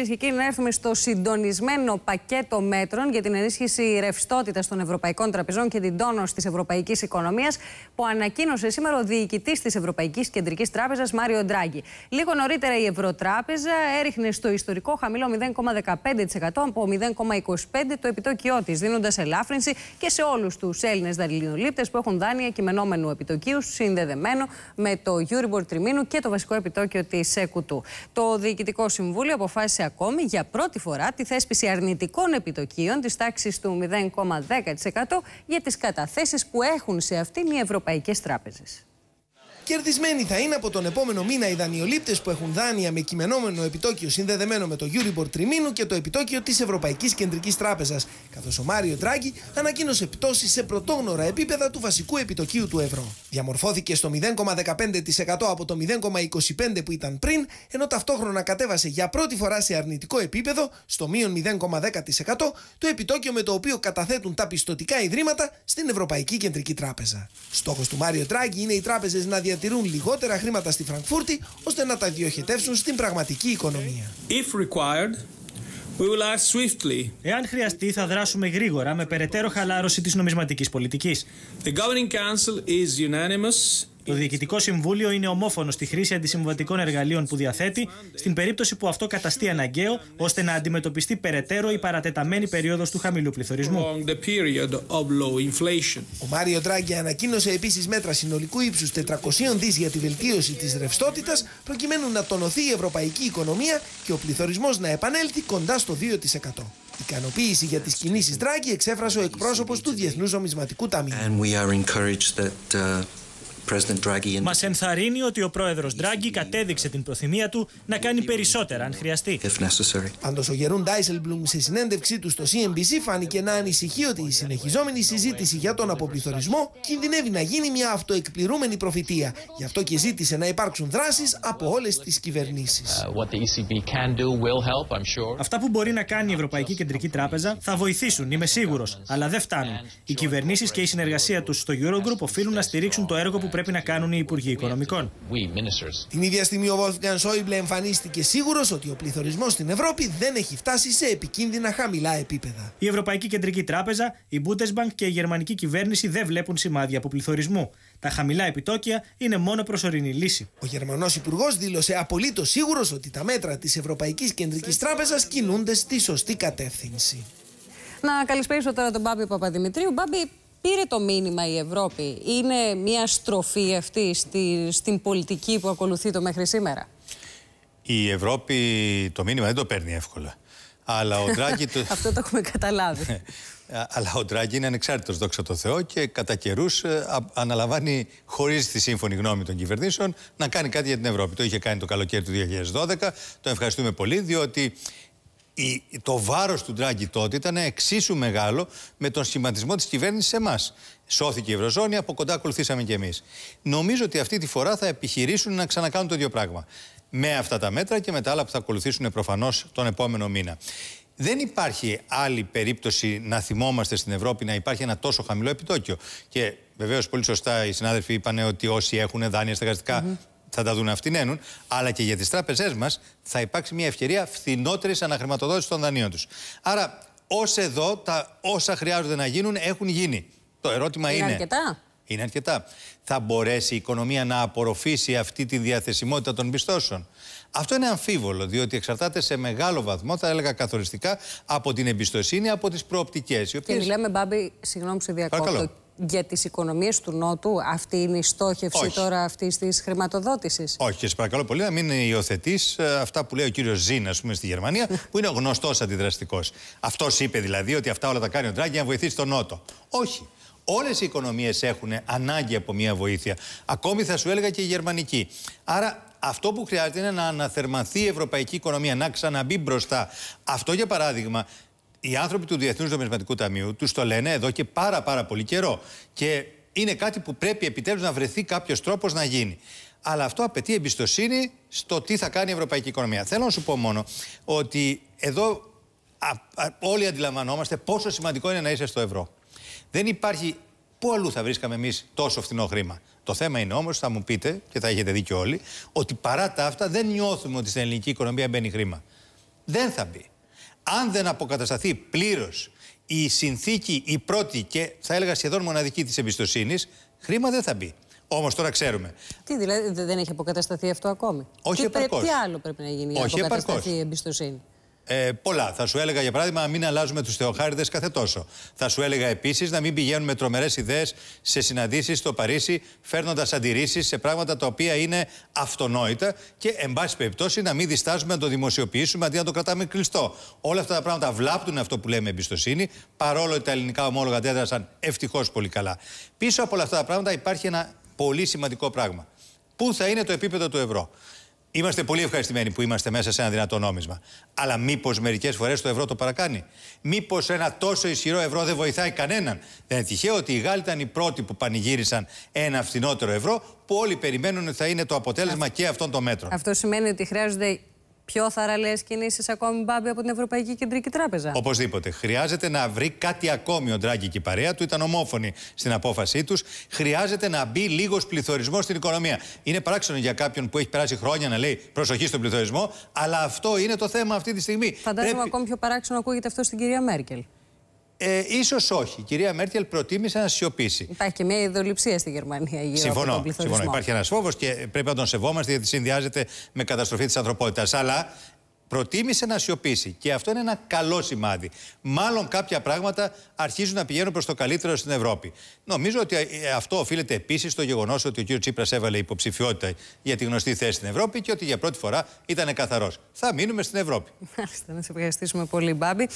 Κυρίε και κύριοι, να έρθουμε στο συντονισμένο πακέτο μέτρων για την ενίσχυση ρευστότητας των ευρωπαϊκών τραπεζών και την τόνωση της ευρωπαϊκής οικονομίας, που ανακοίνωσε σήμερα ο διοικητής της Ευρωπαϊκής Κεντρικής Τράπεζας, Μάριο Ντράγκη. Λίγο νωρίτερα, η Ευρωτράπεζα έριχνε στο ιστορικό χαμηλό 0,15% από 0,25% το επιτόκιό της, δίνοντας ελάφρυνση και σε όλους τους Έλληνες δανειολήπτε που έχουν δάνεια κειμενόμενου επιτοκίου, συνδεδεμένο με το Euribor τριμήνου και το βασικό επιτόκιο της ΕΚΟΥΤΟΥ. Το Διοικητικό Συμβούλιο αποφάσισε ακόμη για πρώτη φορά τη θέσπιση αρνητικών επιτοκίων της τάξης του 0,10% για τις καταθέσεις που έχουν σε αυτήν οι ευρωπαϊκές τράπεζες. Κερδισμένοι θα είναι από τον επόμενο μήνα οι δανειολήπτες που έχουν δάνεια με κειμενόμενο επιτόκιο συνδεδεμένο με το Euribor τριμήνου και το επιτόκιο της Ευρωπαϊκής Κεντρικής Τράπεζας. Καθώς ο Μάριο Τράγκη ανακοίνωσε πτώσεις σε πρωτόγνωρα επίπεδα του βασικού επιτοκίου του ευρώ. Διαμορφώθηκε στο 0,15% από το 0,25% που ήταν πριν, ενώ ταυτόχρονα κατέβασε για πρώτη φορά σε αρνητικό επίπεδο, στο μείον 0,10%, το επιτόκιο με το οποίο καταθέτουν τα πιστοτικά ιδρύματα στην Ευρωπαϊκή Κεντρική Τράπεζα. Στόχος του Μάριο Τράγκη είναι οι τράπεζες να διατηρούν λιγότερα χρήματα στη Φραγκφούρτη ώστε να τα διοχετεύσουν στην πραγματική οικονομία. If required, We will act swiftly. Εάν χρειαστεί, θα δράσουμε γρήγορα με περαιτέρω χαλάρωση της νομισματικής πολιτικής. unanimous το Διοικητικό Συμβούλιο είναι ομόφωνο στη χρήση αντισυμβατικών εργαλείων που διαθέτει, στην περίπτωση που αυτό καταστεί αναγκαίο ώστε να αντιμετωπιστεί περαιτέρω η παρατεταμένη περίοδος του χαμηλού πληθωρισμού. Ο Μάριο Ντράγκη ανακοίνωσε επίσης μέτρα συνολικού ύψους 400 δις για τη βελτίωση της ρευστότητας, προκειμένου να τονωθεί η ευρωπαϊκή οικονομία και ο πληθωρισμός να επανέλθει κοντά στο 2%. Ικανοποίηση για τις κινήσεις Draghi εξέφρασε ο εκπρόσωπος του Διεθνούς Νομισματικού Ταμείου. Uh, Μας ενθαρρύνει ότι ο πρόεδρος Ντράγκη κατέδειξε uh, την προθυμία του να κάνει περισσότερα αν χρειαστεί. Πάντως, ο Γερούν Ντάισελμπλουμ στη συνέντευξή του στο CNBC φάνηκε να ανησυχεί ότι η συνεχιζόμενη συζήτηση για τον αποπληθωρισμό κινδυνεύει να γίνει μια αυτοεκπληρούμενη προφητεία. Γι' αυτό και ζήτησε να υπάρξουν δράσεις από όλες τις κυβερνήσεις. Αυτά που μπορεί να κάνει η Ευρωπαϊκή Κεντρική Τράπεζα θα βοηθήσουν, είμαι σίγουρος, αλλά δεν φτάνουν. Οι κυβερνήσεις και η συνεργασία τους στο Eurogroup οφείλουν να στηρίξουν το έργο που πρέπει πρέπει να κάνουν οι Υπουργοί Οικονομικών. Την ίδια στιγμή ο Βόλφγκαν Σόιμπλε εμφανίστηκε σίγουρος ότι ο πληθωρισμός στην Ευρώπη δεν έχει φτάσει σε επικίνδυνα χαμηλά επίπεδα. Η Ευρωπαϊκή Κεντρική Τράπεζα, η Bundesbank και η γερμανική κυβέρνηση δεν βλέπουν σημάδια από πληθωρισμού. Τα χαμηλά επιτόκια είναι μόνο προσωρινή λύση. Ο Γερμανός Υπουργός δήλωσε απολύτως σίγουρος ότι τα μέτρα της Ευρωπαϊκής Κεντρικής Τράπεζας κινούνται στη σωστή κατεύθυνση. Να καλησπέρισω τώρα τον Μπάμπη Παπαδημητρίου. Μπάμπη, πήρε το μήνυμα η Ευρώπη. Είναι μια στροφή αυτή στη, στην πολιτική που ακολουθεί το μέχρι σήμερα. Η Ευρώπη το μήνυμα δεν το παίρνει εύκολα. Αλλά ο Ντράγκη... Αυτό το έχουμε καταλάβει. Αλλά ο Ντράγκη είναι ανεξάρτητος, δόξα τω Θεώ, και κατά καιρούς ε, αναλαμβάνει χωρίς τη σύμφωνη γνώμη των κυβερνήσεων να κάνει κάτι για την Ευρώπη. Το είχε κάνει το καλοκαίρι του 2012. Το ευχαριστούμε πολύ, διότι η, το βάρος του Ντράγκη τότε ήταν εξίσου μεγάλο με τον σχηματισμό της κυβέρνησης σε εμάς. Σώθηκε η Ευρωζώνη, από κοντά ακολουθήσαμε κι εμείς. Νομίζω ότι αυτή τη φορά θα επιχειρήσουν να ξανακάνουν το ίδιο πράγμα. Με αυτά τα μέτρα και με τα άλλα που θα ακολουθήσουν προφανώς τον επόμενο μήνα. Δεν υπάρχει άλλη περίπτωση να θυμόμαστε στην Ευρώπη να υπάρχει ένα τόσο χαμηλό επιτόκιο. Και βεβαίως πολύ σωστά οι συνάδελφοι είπαν ότι όσοι έχουν δάνεια στα θα τα δουν να ένουν, αλλά και για τις τράπεζές μας θα υπάρξει μια ευκαιρία φθηνότερης αναχρηματοδότησης των δανείων τους. Άρα, ως εδώ, τα όσα χρειάζονται να γίνουν έχουν γίνει. Το ερώτημα είναι. Είναι αρκετά. Είναι αρκετά. Θα μπορέσει η οικονομία να απορροφήσει αυτή τη διαθεσιμότητα των πιστώσεων. Αυτό είναι αμφίβολο, διότι εξαρτάται σε μεγάλο βαθμό, θα έλεγα καθοριστικά, από την εμπιστοσύνη, από τις προοπτικές. Οποίες... Και μιλάμε, Μπάμπη, συγγνώμη που σε διακόπτω, για τις οικονομίες του Νότου, αυτή είναι η στόχευση τώρα αυτής της χρηματοδότησης. Όχι, και σας παρακαλώ πολύ να μην υιοθετείς ε, αυτά που λέει ο κύριος Ζήν, ας πούμε, στη Γερμανία, που είναι ο γνωστός αντιδραστικός. Αυτός είπε δηλαδή ότι αυτά όλα τα κάνει ο Ντράγκη για να βοηθήσει τον Νότο. Όχι. Όλες οι οικονομίες έχουν ανάγκη από μια βοήθεια. Ακόμη θα σου έλεγα και η γερμανική. Άρα αυτό που χρειάζεται είναι να αναθερμανθεί η ευρωπαϊκή οικονομία, να ξαναμπεί μπροστά. Αυτό για παράδειγμα οι άνθρωποι του Διεθνούς Νομισματικού Ταμείου τους το λένε εδώ και πάρα, πάρα πολύ καιρό. Και είναι κάτι που πρέπει επιτέλους να βρεθεί κάποιος τρόπος να γίνει. Αλλά αυτό απαιτεί εμπιστοσύνη στο τι θα κάνει η ευρωπαϊκή οικονομία. Θέλω να σου πω μόνο ότι εδώ όλοι αντιλαμβανόμαστε πόσο σημαντικό είναι να είσαι στο ευρώ. Δεν υπάρχει. Πού αλλού θα βρίσκαμε εμείς τόσο φθηνό χρήμα. Το θέμα είναι όμως, θα μου πείτε και θα έχετε δίκιο όλοι, ότι παρά τα αυτά δεν νιώθουμε ότι στην ελληνική οικονομία μπαίνει χρήμα. Δεν θα μπει αν δεν αποκατασταθεί πλήρως η συνθήκη, η πρώτη και θα έλεγα σχεδόν μοναδική της εμπιστοσύνης, χρήμα δεν θα μπει. Όμως τώρα ξέρουμε. Τι δηλαδή δεν έχει αποκατασταθεί αυτό ακόμη. Όχι επαρκώς. Τι άλλο πρέπει να γίνει για να αποκατασταθεί η εμπιστοσύνη. Ε, πολλά. Θα σου έλεγα για παράδειγμα να μην αλλάζουμε τους Θεοχάριδες κάθε τόσο. Θα σου έλεγα επίσης να μην πηγαίνουμε τρομερές ιδέες σε συναντήσεις στο Παρίσι, φέρνοντας αντιρρήσεις σε πράγματα τα οποία είναι αυτονόητα και, εν πάση περιπτώσει, να μην διστάζουμε να το δημοσιοποιήσουμε αντί να το κρατάμε κλειστό. Όλα αυτά τα πράγματα βλάπτουν αυτό που λέμε εμπιστοσύνη, παρόλο ότι τα ελληνικά ομόλογα αντέδρασαν ευτυχώς πολύ καλά. Πίσω από όλα αυτά τα πράγματα υπάρχει ένα πολύ σημαντικό πράγμα. Πού θα είναι το επίπεδο του ευρώ. Είμαστε πολύ ευχαριστημένοι που είμαστε μέσα σε ένα δυνατό νόμισμα. Αλλά μήπως μερικές φορές το ευρώ το παρακάνει. Μήπως ένα τόσο ισχυρό ευρώ δεν βοηθάει κανέναν. Δεν είναι τυχαίο ότι οι Γάλλοι ήταν οι πρώτοι που πανηγύρισαν ένα φθηνότερο ευρώ που όλοι περιμένουν ότι θα είναι το αποτέλεσμα και αυτών των μέτρων. Αυτό σημαίνει ότι χρειάζονται πιο θαραλέ κινήσεις ακόμη, Μπάμπη, από την Ευρωπαϊκή Κεντρική Τράπεζα. Οπωσδήποτε. Χρειάζεται να βρει κάτι ακόμη ο Ντράγκη και η παρέα του. Ήταν ομόφωνη στην απόφασή τους. Χρειάζεται να μπει λίγος πληθωρισμός στην οικονομία. Είναι παράξενο για κάποιον που έχει περάσει χρόνια να λέει προσοχή στον πληθωρισμό, αλλά αυτό είναι το θέμα αυτή τη στιγμή. Φαντάζομαι Πρέπει... ακόμη πιο παράξενο ακούγεται αυτό στην κυρία Μέρκελ. Ε, ίσως όχι. Η κυρία Μέρκελ προτίμησε να σιωπήσει. Υπάρχει και μια ιδεολειψία στη Γερμανία γύρω συμφωνώ, από τον Συμφωνώ. Υπάρχει ένας φόβος και πρέπει να τον σεβόμαστε γιατί συνδυάζεται με καταστροφή της ανθρωπότητας. Αλλά προτίμησε να σιωπήσει. Και αυτό είναι ένα καλό σημάδι. Μάλλον κάποια πράγματα αρχίζουν να πηγαίνουν προς το καλύτερο στην Ευρώπη. Νομίζω ότι ε, αυτό οφείλεται επίσης στο γεγονός ότι ο κ. Τσίπρας έβαλε υποψηφιότητα για τη γνωστή θέση στην Ευρώπη και ότι για πρώτη φορά ήταν καθαρός. Θα μείνουμε στην Ευρώπη. Μάλιστα, να σε ευχαριστήσουμε πολύ, Μπάμπη.